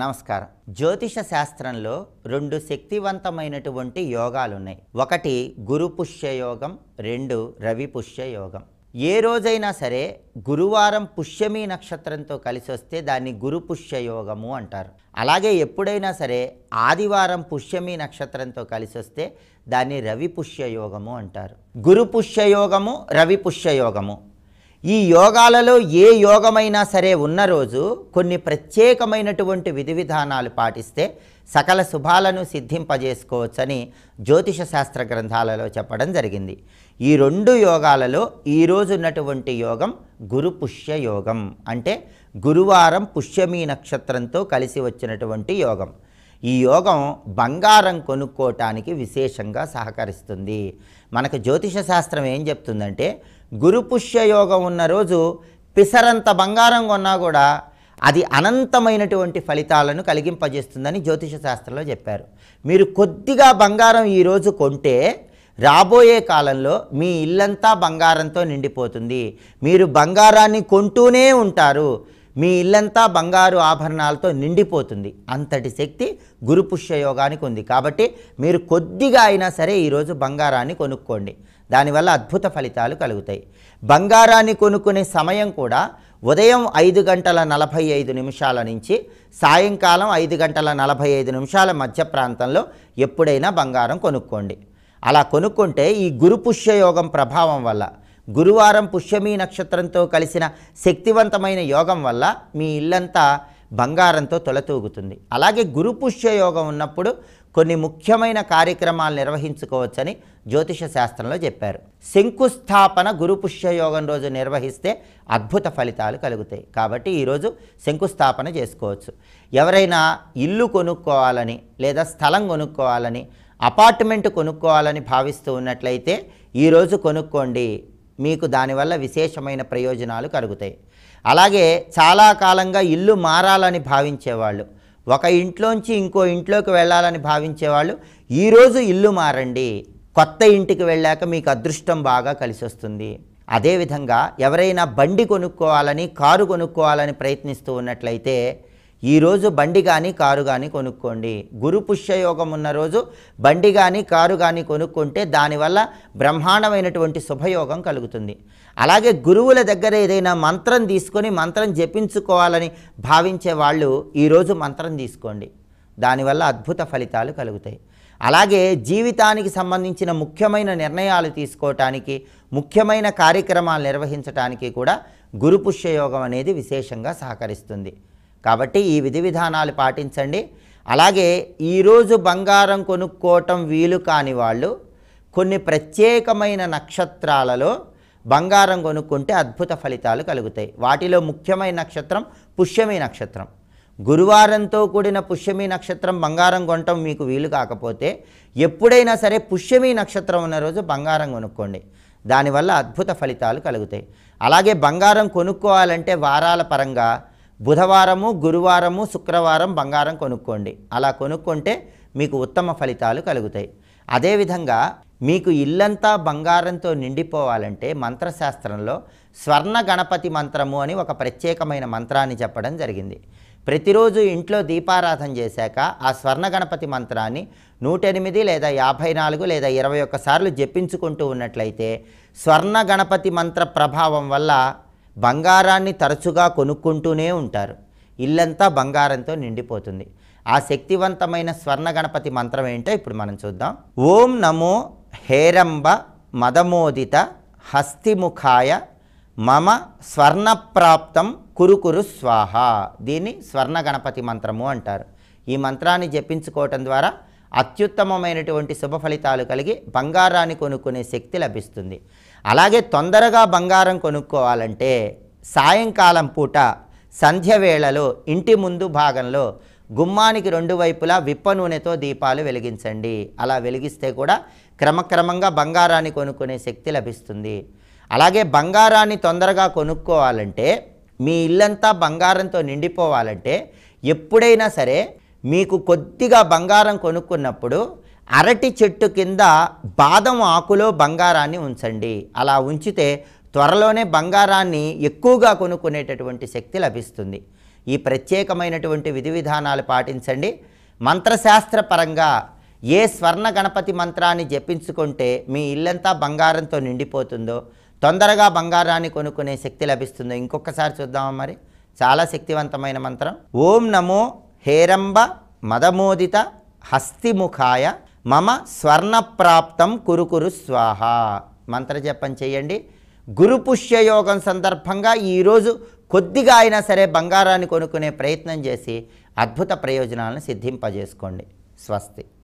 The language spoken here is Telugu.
నమస్కారం జ్యోతిష శాస్త్రంలో రెండు శక్తివంతమైనటువంటి యోగాలున్నాయి ఒకటి గురు పుష్య యోగం రెండు రవి పుష్య యోగం ఏ రోజైనా సరే గురువారం పుష్యమి నక్షత్రంతో కలిసి వస్తే దాన్ని గురు పుష్య యోగము అంటారు అలాగే ఎప్పుడైనా సరే ఆదివారం పుష్యమి నక్షత్రంతో కలిసి వస్తే దాన్ని రవి పుష్య యోగము అంటారు గురు పుష్య యోగము రవి పుష్య యోగము ఈ యోగాలలో ఏ యోగమైనా సరే ఉన్న రోజు కొన్ని ప్రత్యేకమైనటువంటి విధి విధానాలు పాటిస్తే సకల శుభాలను సిద్ధింపజేసుకోవచ్చని జ్యోతిష శాస్త్ర గ్రంథాలలో చెప్పడం జరిగింది ఈ రెండు యోగాలలో ఈరోజు ఉన్నటువంటి యోగం గురు పుష్య యోగం అంటే గురువారం పుష్యమీ నక్షత్రంతో కలిసి వచ్చినటువంటి యోగం ఈ యోగం బంగారం కొనుక్కోటానికి విశేషంగా సహకరిస్తుంది మనకు జ్యోతిష శాస్త్రం ఏం చెప్తుందంటే గురుపుష్య యోగం ఉన్న రోజు పిసరంత బంగారం కొన్నా కూడా అది అనంతమైనటువంటి ఫలితాలను కలిగింపజేస్తుందని జ్యోతిష శాస్త్రంలో చెప్పారు మీరు కొద్దిగా బంగారం ఈరోజు కొంటే రాబోయే కాలంలో మీ ఇల్లంతా బంగారంతో నిండిపోతుంది మీరు బంగారాన్ని కొంటూనే ఉంటారు మీ ఇల్లంతా బంగారు ఆభరణాలతో నిండిపోతుంది అంతటి శక్తి గురు యోగానికి ఉంది కాబట్టి మీరు కొద్దిగా అయినా సరే ఈరోజు బంగారాన్ని కొనుక్కోండి దానివల్ల అద్భుత ఫలితాలు కలుగుతాయి బంగారాన్ని కొనుక్కునే సమయం కూడా ఉదయం ఐదు గంటల నలభై ఐదు నిమిషాల నుంచి సాయంకాలం ఐదు గంటల నలభై ఐదు నిమిషాల మధ్య ప్రాంతంలో ఎప్పుడైనా బంగారం కొనుక్కోండి అలా కొనుక్కుంటే ఈ గురు పుష్యయోగం ప్రభావం వల్ల గురువారం పుష్యమీ నక్షత్రంతో కలిసిన శక్తివంతమైన యోగం వల్ల మీ ఇల్లంతా బంగారంతో తొలతూగుతుంది అలాగే గురు పుష్య యోగం ఉన్నప్పుడు కొన్ని ముఖ్యమైన కార్యక్రమాలు నిర్వహించుకోవచ్చని జ్యోతిష శాస్త్రంలో చెప్పారు శంకుస్థాపన గురు పుష్య యోగం రోజు నిర్వహిస్తే అద్భుత ఫలితాలు కలుగుతాయి కాబట్టి ఈరోజు శంకుస్థాపన చేసుకోవచ్చు ఎవరైనా ఇల్లు కొనుక్కోవాలని లేదా స్థలం కొనుక్కోవాలని అపార్ట్మెంట్ కొనుక్కోవాలని భావిస్తూ ఉన్నట్లయితే ఈరోజు కొనుక్కోండి మీకు దానివల్ల విశేషమైన ప్రయోజనాలు కలుగుతాయి అలాగే చాలా కాలంగా ఇల్లు మారాలని భావించేవాళ్ళు ఒక ఇంట్లోంచి ఇంకో ఇంట్లోకి వెళ్ళాలని భావించేవాళ్ళు ఈరోజు ఇల్లు మారండి కొత్త ఇంటికి వెళ్ళాక మీకు అదృష్టం బాగా కలిసి వస్తుంది అదేవిధంగా ఎవరైనా బండి కొనుక్కోవాలని కారు కొనుక్కోవాలని ప్రయత్నిస్తూ ఉన్నట్లయితే ఈరోజు బండి కానీ కారు కానీ కొనుక్కోండి గురు పుష్యయోగం ఉన్న రోజు బండి కానీ కారు కానీ కొనుక్కుంటే దానివల్ల బ్రహ్మాండమైనటువంటి శుభయోగం కలుగుతుంది అలాగే గురువుల దగ్గర ఏదైనా మంత్రం తీసుకొని మంత్రం జపించుకోవాలని భావించే వాళ్ళు ఈరోజు మంత్రం తీసుకోండి దానివల్ల అద్భుత ఫలితాలు కలుగుతాయి అలాగే జీవితానికి సంబంధించిన ముఖ్యమైన నిర్ణయాలు తీసుకోవటానికి ముఖ్యమైన కార్యక్రమాలు నిర్వహించడానికి కూడా గురుపుష్యయోగం అనేది విశేషంగా సహకరిస్తుంది కాబట్టి ఈ విధి విధానాలు పాటించండి అలాగే ఈరోజు బంగారం కొనుక్కోవటం వీలు కాని వాళ్ళు కొన్ని ప్రత్యేకమైన నక్షత్రాలలో బంగారం కొనుక్కుంటే అద్భుత ఫలితాలు కలుగుతాయి వాటిలో ముఖ్యమైన నక్షత్రం పుష్యమి నక్షత్రం గురువారంతో కూడిన పుష్యమి నక్షత్రం బంగారం కొనటం మీకు వీలు కాకపోతే ఎప్పుడైనా సరే పుష్యమి నక్షత్రం ఉన్న రోజు బంగారం కొనుక్కోండి దానివల్ల అద్భుత ఫలితాలు కలుగుతాయి అలాగే బంగారం కొనుక్కోవాలంటే వారాల పరంగా బుధవారము గురువారము శుక్రవారం బంగారం కొనుక్కోండి అలా కొనుక్కుంటే మీకు ఉత్తమ ఫలితాలు కలుగుతాయి అదేవిధంగా మీకు ఇల్లంతా బంగారంతో నిండిపోవాలంటే మంత్రశాస్త్రంలో స్వర్ణ గణపతి మంత్రము అని ఒక ప్రత్యేకమైన మంత్రాన్ని చెప్పడం జరిగింది ప్రతిరోజు ఇంట్లో దీపారాధన చేశాక ఆ స్వర్ణ గణపతి మంత్రాన్ని నూటెనిమిది లేదా యాభై నాలుగు లేదా ఇరవై ఒక్కసార్లు జపించుకుంటూ ఉన్నట్లయితే స్వర్ణ గణపతి మంత్ర ప్రభావం వల్ల బంగారాన్ని తరచుగా కొనుక్కుంటూనే ఉంటారు ఇల్లంతా బంగారంతో నిండిపోతుంది ఆ శక్తివంతమైన స్వర్ణ గణపతి మంత్రం ఏంటో ఇప్పుడు మనం చూద్దాం ఓం నమో హేరంబ మదమోదిత హస్తిముఖాయ మమ స్వర్ణప్రాప్తం కురుకురు స్వాహ దీన్ని స్వర్ణ గణపతి మంత్రము అంటారు ఈ మంత్రాన్ని జపించుకోవటం ద్వారా అత్యుత్తమమైనటువంటి శుభ ఫలితాలు కలిగి బంగారాన్ని కొనుక్కునే శక్తి లభిస్తుంది అలాగే తొందరగా బంగారం కొనుక్కోవాలంటే సాయంకాలం పూట సంధ్య వేళలో ఇంటి ముందు భాగంలో గుమ్మానికి రెండు వైపులా విప్ప నూనెతో దీపాలు వెలిగించండి అలా వెలిగిస్తే కూడా క్రమక్రమంగా బంగారాన్ని కొనుక్కునే శక్తి లభిస్తుంది అలాగే బంగారాన్ని తొందరగా కొనుక్కోవాలంటే మీ ఇల్లంతా బంగారంతో నిండిపోవాలంటే ఎప్పుడైనా సరే మీకు కొద్దిగా బంగారం కొనుక్కున్నప్పుడు అరటి చెట్టు కింద బాదం ఆకులో బంగారాన్ని ఉంచండి అలా ఉంచితే త్వరలోనే బంగారాన్ని ఎక్కువగా కొనుక్కునేటటువంటి శక్తి లభిస్తుంది ఈ ప్రత్యేకమైనటువంటి విధి విధానాలు పాటించండి మంత్రశాస్త్ర పరంగా ఏ స్వర్ణ గణపతి మంత్రాన్ని జపించుకుంటే మీ ఇల్లంతా బంగారంతో నిండిపోతుందో తొందరగా బంగారాన్ని కొనుక్కునే శక్తి లభిస్తుందో ఇంకొకసారి చూద్దామా మరి చాలా శక్తివంతమైన మంత్రం ఓం నమో హేరంబ మదమోదిత హస్తిముఖాయ మమ స్వర్ణప్రాప్తం కురుకురు స్వాహ మంత్రజపం చేయండి పుష్యయోగం సందర్భంగా ఈరోజు కొద్దిగా అయినా సరే బంగారాన్ని కొనుక్కునే ప్రయత్నం చేసి అద్భుత ప్రయోజనాలను సిద్ధింపజేసుకోండి స్వస్తి